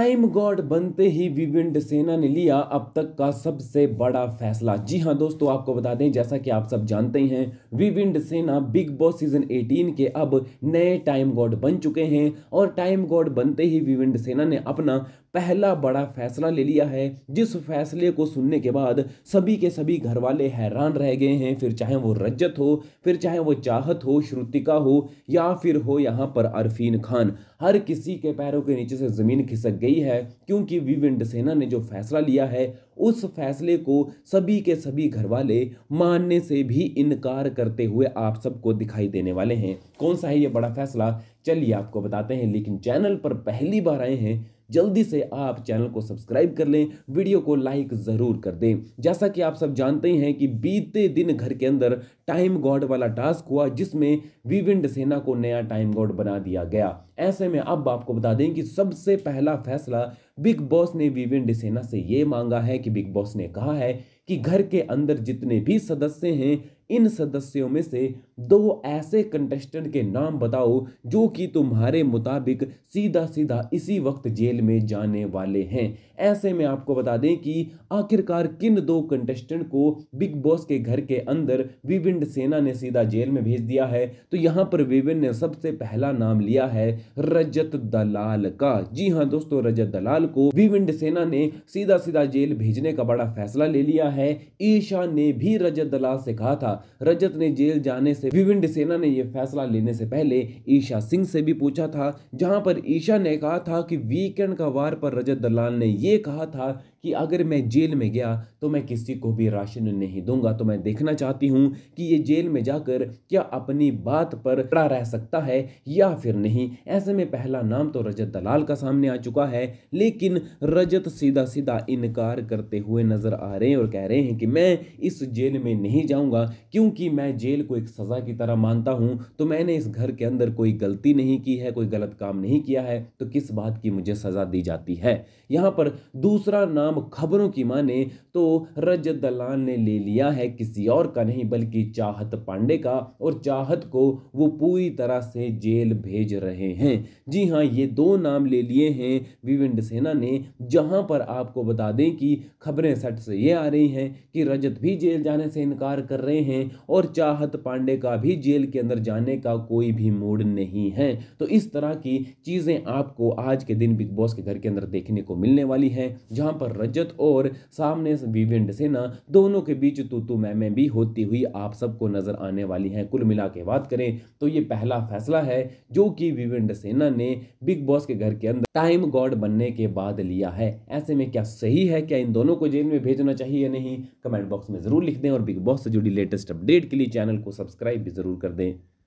time God बनते ही विविंड सेना ने लिया अब तक का सबसे बड़ा फैसला जी हाँ दोस्तों आपको बता दें जैसा कि आप सब जानते ही हैं विविंड सेना बिग बॉस सीजन 18 के अब नए टाइम गॉड बन चुके हैं और टाइम गॉड बनते ही विविंड सेना ने अपना पहला बड़ा फैसला ले लिया है जिस फैसले को सुनने के बाद सभी के सभी घर वाले हैरान रह गए हैं फिर चाहे वो रज्जत हो फिर चाहे वो चाहत हो श्रुतिका हो या फिर हो यहाँ पर अरफीन खान हर किसी के पैरों के नीचे से ज़मीन खिसक गई गई है क्योंकि वी विंड सेना ने जो फैसला लिया है उस फैसले को सभी के सभी घर वाले मानने से भी इनकार करते हुए आप सबको दिखाई देने वाले हैं कौन सा है ये बड़ा फैसला चलिए आपको बताते हैं लेकिन चैनल पर पहली बार आए हैं जल्दी से आप चैनल को सब्सक्राइब कर लें वीडियो को लाइक ज़रूर कर दें जैसा कि आप सब जानते हैं कि बीते दिन घर के अंदर टाइम गॉड वाला टास्क हुआ जिसमें विविंड सेना को नया टाइम गॉड बना दिया गया ऐसे में अब आपको बता दें कि सबसे पहला फैसला बिग बॉस ने विविन डिसेना से ये मांगा है कि बिग बॉस ने कहा है कि घर के अंदर जितने भी सदस्य हैं इन सदस्यों में से दो ऐसे कंटेस्टेंट के नाम बताओ जो कि तुम्हारे मुताबिक सीधा सीधा इसी वक्त जेल में जाने वाले हैं ऐसे में आपको बता दें कि आखिरकार किन दो कंटेस्टेंट को बिग बॉस के घर के अंदर विविंड सेना ने सीधा जेल में भेज दिया है तो यहाँ पर विविन ने सबसे पहला नाम लिया है रजत दलाल का जी हाँ दोस्तों रजत दलाल को विविंड सेना ने सीधा सीधा जेल भेजने का बड़ा फैसला ले लिया है ईशा ने भी रजत दलाल से कहा था रजत ने जेल जाने से विभिन्न सेना ने यह फैसला लेने से पहले ईशा सिंह से भी पूछा था जहां पर ईशा ने कहा था कि वीकेंड का वार पर रजत दलाल ने यह कहा था कि अगर मैं जेल में गया तो मैं किसी को भी राशन नहीं दूंगा तो मैं देखना चाहती हूं कि ये जेल में जाकर क्या अपनी बात पर खड़ा रह सकता है या फिर नहीं ऐसे में पहला नाम तो रजत दलाल का सामने आ चुका है लेकिन रजत सीधा सीधा इनकार करते हुए नजर आ रहे हैं और कह रहे हैं कि मैं इस जेल में नहीं जाऊंगा क्योंकि मैं जेल को एक सज़ा की तरह मानता हूँ तो मैंने इस घर के अंदर कोई गलती नहीं की है कोई गलत काम नहीं किया है तो किस बात की मुझे सज़ा दी जाती है यहाँ पर दूसरा नाम खबरों की माने तो रजत दलान ने ले लिया है किसी और का नहीं बल्कि चाहत पांडे का और चाहत को वो पूरी तरह से जेल भेज रहे हैं जी हाँ ये दो नाम ले लिए हैं विविंड सेना ने जहाँ पर आपको बता दें कि खबरें सट से ये आ रही हैं कि रजत भी जेल जाने से इनकार कर रहे हैं हैं और चाहत पांडे का भी जेल के अंदर जाने का कोई भी मूड नहीं है तो इस तरह की चीज़ें आपको आज के दिन बिग बॉस के घर के अंदर देखने को मिलने वाली हैं जहाँ पर रजत और सामने विवियन सेना दोनों के बीच तो तू मैं मैं भी होती हुई आप सबको नज़र आने वाली हैं कुल मिला के बात करें तो ये पहला फैसला है जो कि विवियन सेना ने बिग बॉस के घर के अंदर टाइम गॉड बनने के बाद लिया है ऐसे में क्या सही है क्या इन दोनों को जेल में भेजना चाहिए या नहीं कमेंट बॉक्स में ज़रूर लिख दें और बिग बॉस से जुड़ी लेटेस्ट लेटेस्ट अपडेट के लिए चैनल को सब्सक्राइब भी ज़रूर कर दें